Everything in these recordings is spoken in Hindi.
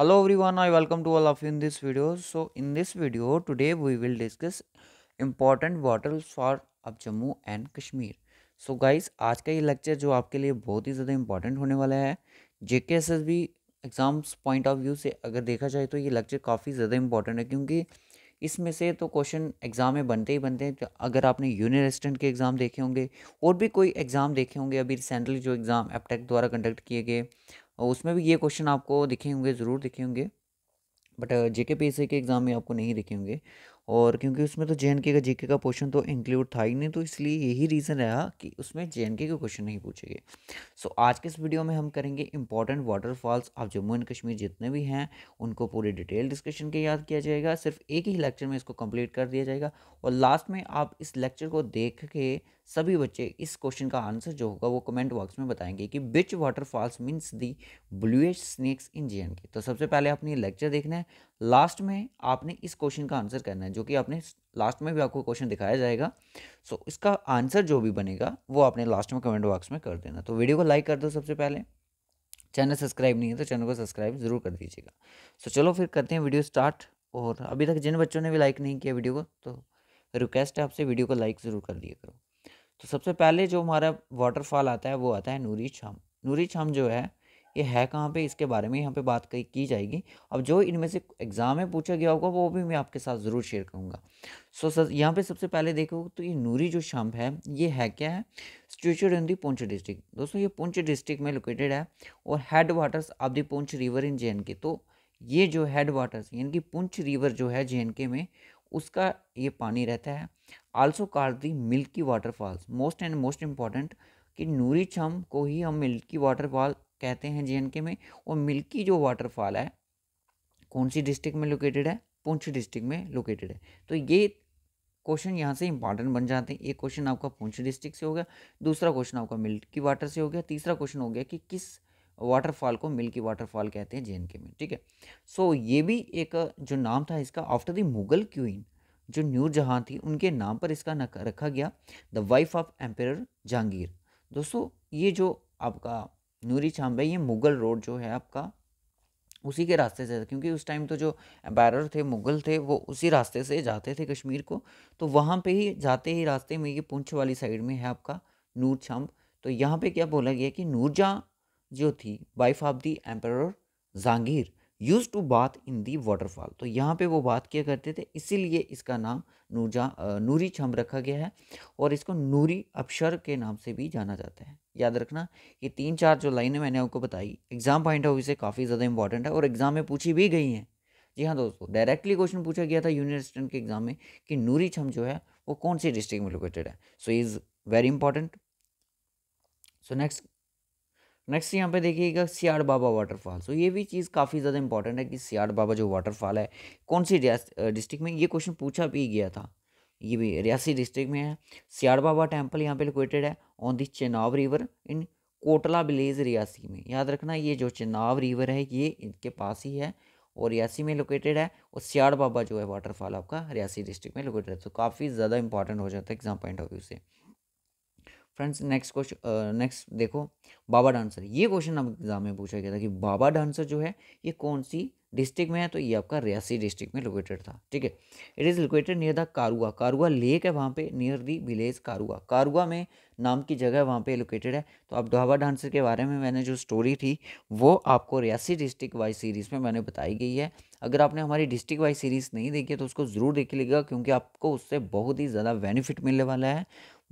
hello everyone i welcome to all of you in this video so in this video today we will discuss important battles for अब Jammu and Kashmir so guys आज का ये लेक्चर जो आपके लिए बहुत ही ज़्यादा इंपॉर्टेंट होने वाला है J K S S B exams point of view से अगर देखा जाए तो ये लेक्चर काफ़ी ज़्यादा इंपॉर्टेंट है क्योंकि इसमें से तो क्वेश्चन एग्ज़ाम में बनते ही बनते हैं तो अगर आपने यूनियन असिस्टेंट के एग्ज़ाम देखे होंगे और भी कोई एग्ज़ाम देखे होंगे अभी रिसेंटली जो एग्ज़ाम एपटेक द्वारा कंडक्ट किए गए और उसमें भी ये क्वेश्चन आपको दिखे होंगे ज़रूर दिखे होंगे बट जेके पी के एग्ज़ाम में आपको नहीं दिखे होंगे और क्योंकि उसमें तो जे के का जेके का पोर्शन तो इंक्लूड था ही नहीं तो इसलिए यही रीज़न रहा कि उसमें जे के क्वेश्चन नहीं पूछे गए सो so, आज के इस वीडियो में हम करेंगे important waterfalls of Jammu and Kashmir जितने भी हैं उनको पूरी डिटेल डिस्कशन के याद किया जाएगा सिर्फ एक ही लेक्चर में इसको कंप्लीट कर दिया जाएगा और लास्ट में आप इस लेक्चर को देख के सभी बच्चे इस क्वेश्चन का आंसर जो होगा वो कमेंट बॉक्स में बताएंगे कि which waterfalls means the bluish snakes in J K तो सबसे पहले आपने लेक्चर देखना है लास्ट में आपने इस क्वेश्चन का आंसर करना है जो कि आपने लास्ट में भी आपको क्वेश्चन दिखाया जाएगा सो so, इसका आंसर जो भी बनेगा वो आपने लास्ट में कमेंट बॉक्स में कर देना तो वीडियो को लाइक कर दो सबसे पहले चैनल सब्सक्राइब नहीं है तो चैनल को सब्सक्राइब ज़रूर कर दीजिएगा सो so, चलो फिर करते हैं वीडियो स्टार्ट और अभी तक जिन बच्चों ने भी लाइक नहीं किया वीडियो को तो रिक्वेस्ट है आपसे वीडियो को लाइक ज़रूर कर दिया करो तो सबसे पहले जो हमारा वाटरफॉल आता है वो आता है नूरी छाम नूरी छाम जो है ये है कहाँ पे इसके बारे में यहाँ पे बात की जाएगी अब जो इनमें से एग्ज़ाम में पूछा गया होगा वो भी मैं आपके साथ ज़रूर शेयर करूँगा सो सर यहाँ पे सबसे पहले देखो तो ये नूरी जो शाम्प है ये है क्या है situated in the Poonch district दोस्तों ये पुंछ डिस्ट्रिक्ट में लोकेटेड है और head waters of the Poonch river in J K तो ये जो हेड वाटर्स यानी कि पुंछ रिवर जो है जे में उसका ये पानी रहता है also call the milky waterfalls most and most important कि नूरी छम को ही हम मिल्की वाटरफॉल कहते हैं जे में और मिल्की जो वाटरफॉल है कौन सी डिस्ट्रिक्ट में लोकेटेड है पुंछ डिस्ट्रिक्ट में लोकेटेड है तो ये क्वेश्चन यहाँ से इंपॉर्टेंट बन जाते हैं एक क्वेश्चन आपका पुंछ डिस्ट्रिक्ट से हो गया दूसरा क्वेश्चन आपका मिल्की वाटर से हो गया तीसरा क्वेश्चन हो गया कि किस वाटरफॉल को मिल्की वाटरफॉल कहते हैं जे में ठीक है सो so, ये भी एक जो नाम था इसका आफ्टर द मुगल क्वीन जो नूर जहाँ थी उनके नाम पर इसका रखा गया the wife of emperor Jahangir दोस्तों ये जो आपका नूरी छाम्बे ये मुग़ल रोड जो है आपका उसी के रास्ते से क्योंकि उस टाइम तो जो एम्पायर थे मुग़ल थे वो उसी रास्ते से जाते थे कश्मीर को तो वहाँ पे ही जाते ही रास्ते में ये पुंछ वाली साइड में है आपका नूर छाम्ब तो यहाँ पे क्या बोला गया कि नूरजहाँ जो थी wife of the empire Jahangir use to bath in the waterfall तो यहाँ पे वो बात किया करते थे इसीलिए इसका नाम नूरजा नूरी छम रखा गया है और इसको नूरी अपशर के नाम से भी जाना जाता है याद रखना ये तीन चार जो लाइनें मैंने आपको बताई एग्ज़ाम पॉइंट ऑफ व्यू से काफ़ी ज़्यादा इंपॉर्टेंट है और एग्ज़ाम में पूछी भी गई हैं जी हाँ दोस्तों डायरेक्टली क्वेश्चन पूछा गया था यूनिवर्सिटी के एग्ज़ाम में कि नूरी छम जो है वो कौन सी डिस्ट्रिक्ट में लोकेटेड है so is very important so next next यहाँ पे देखिएगा सियाड़ बाबा वाटरफॉल सो ये भी चीज़ काफ़ी ज़्यादा इंपॉर्टेंट है कि सियाड़ बाबा जो वाटरफॉल है कौन सी डिस्ट्रिक्ट में ये क्वेश्चन पूछा भी गया था ये भी रियासी डिस्ट्रिक्ट में है सियाड़ बाबा टेम्पल यहाँ पे लोकेटेड है on the Chenab river in Kotla village Reasi में याद रखना ये जो चेनाव रिवर है ये इनके पास ही है और रियासी में लोकेटेड है और सियाड़ बाबा जो है वाटरफॉल आपका रियासी डिस्ट्रिक्ट में लोकेटेड है तो काफ़ी ज़्यादा इंपॉर्टेंट हो जाता है एग्जाम पॉइंट ऑफ व्यू से फ्रेंड्स नेक्स्ट क्वेश्चन नेक्स्ट देखो बाबा डांसर ये क्वेश्चन अब एग्जाम में पूछा गया था कि बाबा डांसर जो है ये कौन सी डिस्ट्रिक्ट में है तो ये आपका रियासी डिस्ट्रिक्ट में लोकेटेड था ठीक है it is located near the Karua Karua lake है वहाँ पे नियर दी विलेज कारुआ कारुआ में नाम की जगह वहाँ पे लोकेटेड है तो अब ढाबा डांसर के बारे में मैंने जो स्टोरी थी वो आपको रियासी डिस्ट्रिक्ट वाइज सीरीज़ में मैंने बताई गई है अगर आपने हमारी डिस्ट्रिक्ट वाइज सीरीज़ नहीं देखी है तो उसको ज़रूर देख लीजिएगा क्योंकि आपको उससे बहुत ही ज़्यादा बेनिफिट मिलने वाला है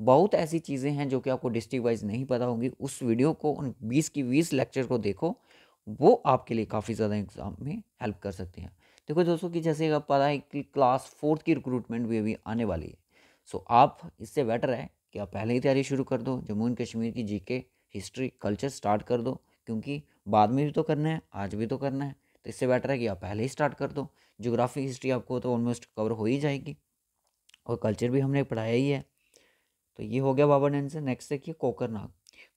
बहुत ऐसी चीज़ें हैं जो कि आपको डिस्ट्रिक्ट वाइज नहीं पता होंगी उस वीडियो को उन बीस की बीस लेक्चर को देखो वो आपके लिए काफ़ी ज़्यादा एग्ज़ाम में हेल्प कर सकते हैं देखो दोस्तों कि जैसे आप पता है कि क्लास फोर्थ की रिक्रूटमेंट भी अभी आने वाली है सो आप इससे बेटर है कि आप पहले ही तैयारी शुरू कर दो जम्मू एंड कश्मीर की जीके हिस्ट्री कल्चर स्टार्ट कर दो क्योंकि बाद में भी तो करना है आज भी तो करना है तो इससे बेटर है कि आप पहले ही स्टार्ट कर दो जोग्राफी हिस्ट्री आपको तो ऑलमोस्ट कवर हो ही जाएगी और कल्चर भी हमने पढ़ाया ही है तो ये हो गया बाबा डैम से नेक्स्ट देखिए कोकरनाग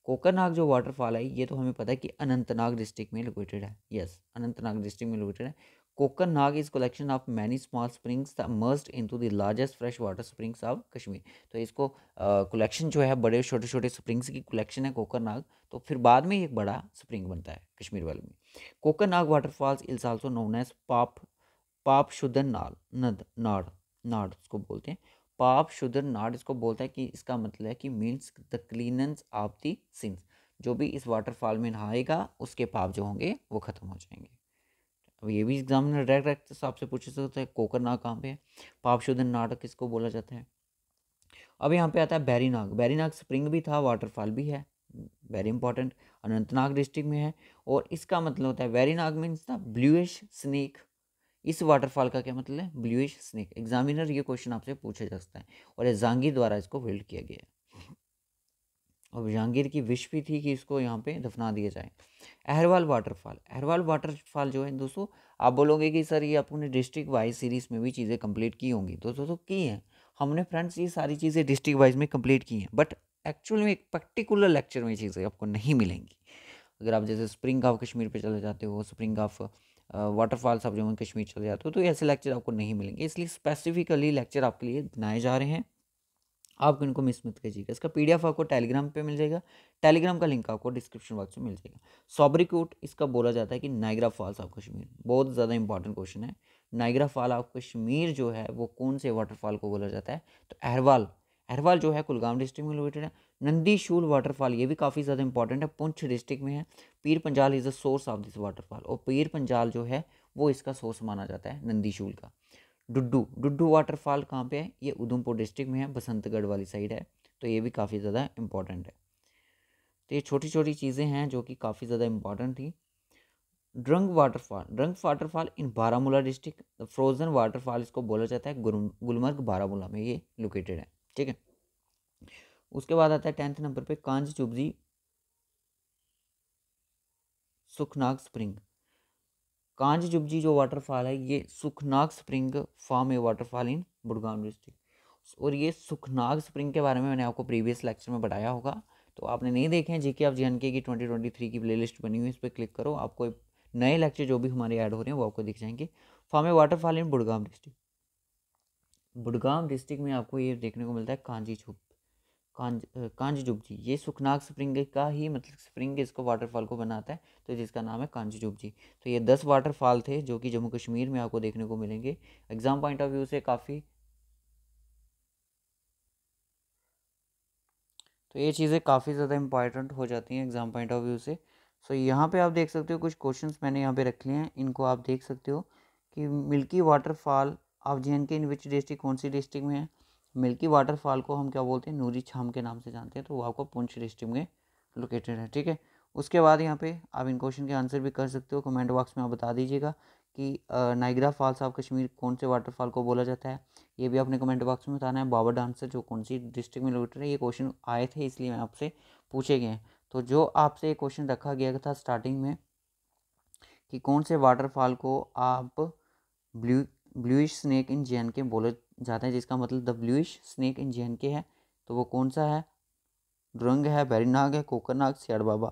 कोकरनाग जो वाटरफॉल है ये तो हमें पता है कि अनंतनाग डिस्ट्रिक्ट में लोकेटेड है यस अनंतनाग डिस्ट्रिक्ट में लोकेटेड है Kokernag is collection of many small springs the in to the largest fresh water springs of Kashmir तो इसको कलेक्शन जो है बड़े छोटे छोटे स्प्रिंग्स की कलेक्शन है कोकरनाग तो फिर बाद में एक बड़ा स्प्रिंग बनता है कश्मीर वाले में Kokernag waterfalls is also known as पाप पाप शुद्धन नाल नद नाड़ नाड़ उसको बोलते हैं पाप शुद्र नाट इसको बोलता है कि इसका मतलब है कि means the cleanse of the sins जो भी इस वाटरफॉल में नहाएगा उसके पाप जो होंगे वो ख़त्म हो जाएंगे अब ये भी एग्जाम में डायरेक्ट डायरेक्ट तो आपसे पूछ सकते हैं कोकर नाग कहाँ पे है पाप शुद्र नाटक किसको बोला जाता है अब यहाँ पे आता है बैरी नाग बैरी नाग स्प्रिंग भी था वाटरफॉल भी है वेरी इंपॉर्टेंट अनंतनाग डिस्ट्रिक्ट में है और इसका मतलब होता है Verinag means the bluish snake इस वाटरफॉल का क्या मतलब है ब्लूइश स्नेक एग्जामिनर ये क्वेश्चन आपसे पूछा जा सकता है और जहांगीर द्वारा इसको बिल्ड किया गया है और जहांगीर की विश भी थी कि इसको यहाँ पे दफना दिया जाए अहरवाल वाटरफॉल अहरवाल वाटरफॉल जो है दोस्तों आप बोलोगे कि सर ये आपने डिस्ट्रिक्ट वाइज सीरीज़ में भी चीज़ें कंप्लीट की होंगी तो दोस्तों की हैं हमने फ्रेंड्स ये सारी चीज़ें डिस्ट्रिक्ट वाइज में कंप्लीट की हैं बट एक्चुअल में एक पर्टिकुलर लेक्चर में चीज़ें आपको नहीं मिलेंगी अगर आप जैसे स्प्रिंग ऑफ कश्मीर पे चले जाते हो स्प्रिंग ऑफ वाटरफॉल आप जम्मू कश्मीर चले जाते हो तो ऐसे लेक्चर आपको नहीं मिलेंगे इसलिए स्पेसिफिकली लेक्चर आपके लिए बनाए जा रहे हैं आप इनको मिस मत कीजिएगा इसका पीडीएफ आपको टेलीग्राम पे मिल जाएगा टेलीग्राम का लिंक आपको डिस्क्रिप्शन बॉक्स में मिल जाएगा सॉबरिक्यूट इसका बोला जाता है कि नाइग्रा फॉल्स ऑफ कश्मीर बहुत ज़्यादा इंपॉर्टेंट क्वेश्चन है नाइग्रा फॉल ऑफ कश्मीर जो है वो कौन से वाटरफॉल को बोला जाता है तो अहरवाल अहरवाल जो है कुलगाम डिस्ट्रिक्ट में लोकेटेड है नंदी शूल वाटरफॉल ये भी काफ़ी ज़्यादा इंपॉर्टेंट है पुंछ डिस्ट्रिक्ट में है Pir Panjal is the source of this waterfall और पीर पंजाल जो है वो इसका सोर्स माना जाता है नंदी शूल का डुड्डू डुड्डू वाटरफॉल कहाँ पे है ये उधमपुर डिस्ट्रिक्ट में है बसंतगढ़ वाली साइड है तो ये भी काफ़ी ज़्यादा इंपॉर्टेंट है तो ये छोटी छोटी चीज़ें हैं जो कि काफ़ी ज़्यादा इंपॉर्टेंट थी Drung waterfall Drung waterfall in Baramulla district frozen waterfall इसको बोला जाता है गुलमर्ग बारामूला में ये लोकेटेड है ठीक है उसके बाद आता है टेंथ नंबर पे कांज चुबजी सुखनाग स्प्रिंग कांज चुबजी जो वाटरफॉल है ये Sukhnag spring form a waterfall in Budgam district और ये सुखनाग स्प्रिंग के बारे में मैंने आपको प्रीवियस लेक्चर में बताया होगा तो आपने नहीं देखे हैं जी के आप जी के की ट्वेंटी ट्वेंटी थ्री की प्लेलिस्ट बनी हुई है इस पर क्लिक करो आपको नए लेक्चर जो भी हमारे ऐड हो रहे हैं वो आपको दिख जाएंगे form a waterfall in Budgam district Budgam district में आपको ये देखने को मिलता है कांजी झुप कांज कांजीजुब जी ये सुखनाग स्प्रिंग का ही मतलब स्प्रिंग इसको वाटरफॉल को बनाता है तो जिसका नाम है कांजीजुब जी तो ये दस वाटरफॉल थे जो कि जम्मू कश्मीर में आपको देखने को मिलेंगे एग्जाम पॉइंट ऑफ व्यू से काफ़ी तो ये चीज़ें काफ़ी ज़्यादा इंपॉर्टेंट हो जाती हैं एग्ज़ाम पॉइंट ऑफ व्यू से सो so, यहाँ पे आप देख सकते हो कुछ क्वेश्चंस मैंने यहाँ पे रख लिए हैं इनको आप देख सकते हो कि मिल्की वाटरफॉल आप जे के इन विच डिस्ट्रिक्ट कौन सी डिस्ट्रिक्ट में है मिल्की वाटरफॉल को हम क्या बोलते हैं नूरी छाम के नाम से जानते हैं तो वो आपको पुंछ डिस्ट्रिक्ट में लोकेटेड है ठीक है उसके बाद यहाँ पे आप इन क्वेश्चन के आंसर भी कर सकते हो कमेंट बॉक्स में आप बता दीजिएगा कि नाइग्रा फॉल्स ऑफ कश्मीर कौन से वाटरफॉल को बोला जाता है ये भी आपने कमेंट बॉक्स में बताना है बाबा डांसर जो कौन सी डिस्ट्रिक्ट में लोकेटेड है ये क्वेश्चन आए थे इसलिए मैं आपसे पूछे गए हैं तो जो आपसे क्वेश्चन रखा गया था स्टार्टिंग में कि कौन से वाटरफॉल को आप blue bluish snake in J K बोले जाते हैं जिसका मतलब the bluish snake in J K है तो वो कौन सा है ड्रंग है बैरीनाग है कोकरनाग सियाड़ बाबा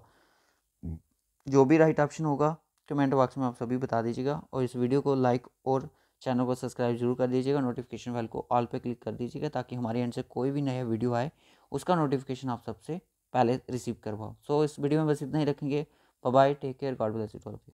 जो भी राइट ऑप्शन होगा कमेंट बॉक्स में आप सभी बता दीजिएगा और इस वीडियो को लाइक और चैनल को सब्सक्राइब जरूर कर दीजिएगा नोटिफिकेशन बेल को ऑल पे क्लिक कर दीजिएगा ताकि हमारे एंड से कोई भी नया वीडियो आए उसका नोटिफिकेशन आप सबसे पहले रिसीव करवाओ सो so, इस वीडियो में बस इतना ही रखेंगे bye take care God bless you all